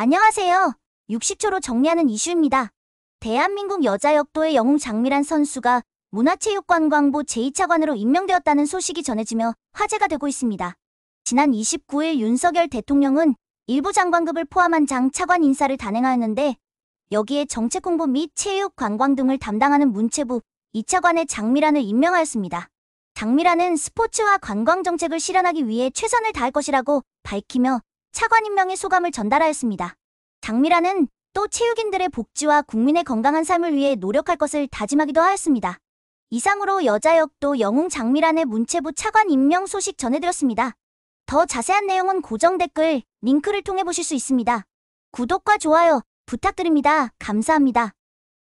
안녕하세요. 60초로 정리하는 이슈입니다. 대한민국 여자역도의 영웅 장미란 선수가 문화체육관광부 제2차관으로 임명되었다는 소식이 전해지며 화제가 되고 있습니다. 지난 29일 윤석열 대통령은 일부 장관급을 포함한 장 차관 인사를 단행하였는데 여기에 정책공부및 체육 관광 등을 담당하는 문체부 2차관의 장미란을 임명하였습니다. 장미란은 스포츠와 관광 정책을 실현하기 위해 최선을 다할 것이라고 밝히며 차관 임명의 소감을 전달하였습니다. 장미라는 또 체육인들의 복지와 국민의 건강한 삶을 위해 노력할 것을 다짐하기도 하였습니다. 이상으로 여자역도 영웅 장미란의 문체부 차관 임명 소식 전해드렸습니다. 더 자세한 내용은 고정 댓글, 링크를 통해 보실 수 있습니다. 구독과 좋아요 부탁드립니다. 감사합니다.